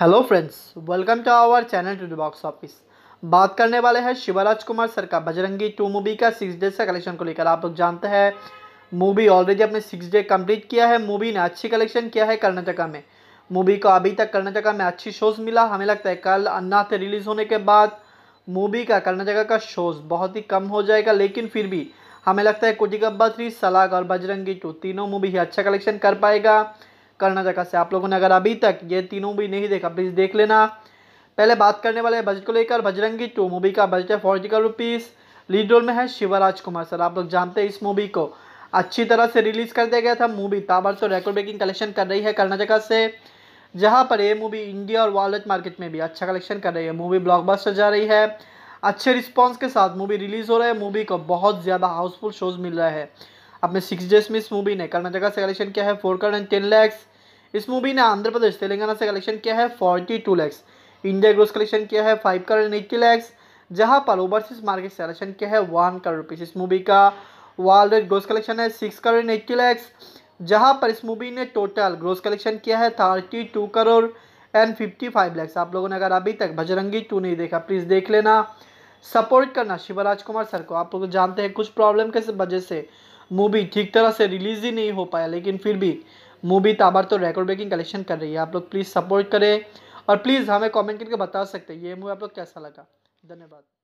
hello friends welcome to our channel to box office बात करने वाले हैं शिवराज कुमार सर का बजरंगी टू मूवी का सिक्स डे से कलेक्शन को लेकर आप लोग जानते हैं मूवी ऑलरेडी अपने सिक्स डे कंप्लीट किया है मूवी ने अच्छी कलेक्शन किया है कर्नाटका में मूवी को अभी तक कर्नाटका में अच्छी शोज़ मिला हमें लगता है कल अन्ना से रिलीज़ होने के बाद मूवी का कर्नाटका का शोज़ बहुत ही कम हो जाएगा लेकिन फिर भी हमें लगता है कोटिकब्बा थ्री सलाग और बजरंगी टू तीनों मूवी ही अच्छा कलेक्शन कर पाएगा करना जगह से आप लोगों ने अगर अभी तक ये तीनों मूवी नहीं देखा प्लीज़ देख लेना पहले बात करने वाले बजट को लेकर बजरंगी टू मूवी का बजट है forty crore rupees lead role में है शिवराज कुमार सर आप लोग जानते हैं इस मूवी को अच्छी तरह से रिलीज़ कर दिया गया था मूवी ताबर से रेकॉर्ड ब्रेकिंग कलेक्शन कर रही है कर्नाटका से जहां पर ये मूवी इंडिया और वर्ल्ड मार्केट में भी अच्छा कलेक्शन कर रही है मूवी ब्लॉकबस्टर जा रही है अच्छे रिस्पॉन्स के साथ मूवी रिलीज़ हो रहा है मूवी को बहुत ज़्यादा हाउसफुल शोज़ मिल रहा है अपने सिक्स डेज में इस मूवी ने कर्नाटका से कलेक्शन किया है four crore and ten lakhs इस मूवी ने आंध्र प्रदेश तेलंगाना से कलेक्शन किया है forty two lakhs India gross collection किया है फाइव करोड़ एट्टी लैक्स जहाँ पर ओवरसीज मार्केट से कलेक्शन किया है वन करोड़ रुपीज़ इस मूवी का वर्ल्ड ग्रोस कलेक्शन है six crore and eighty lakhs जहाँ पर इस मूवी ने टोटल ग्रोस कलेक्शन किया है thirty two crore and fifty five lakhs आप लोगों ने अगर अभी तक बजरंगी टू नहीं देखा प्लीज़ देख लेना सपोर्ट करना शिवराज कुमार सर को आप लोग जानते हैं कुछ प्रॉब्लम के वजह से मूवी ठीक तरह से रिलीज़ ही नहीं हो पाया लेकिन फिर भी मूवी ताबार तो रिकॉर्ड ब्रेकिंग कलेक्शन कर रही है आप लोग प्लीज़ सपोर्ट करें और प्लीज़ हमें कमेंट करके बता सकते हैं ये मूवी आप लोग कैसा लगा धन्यवाद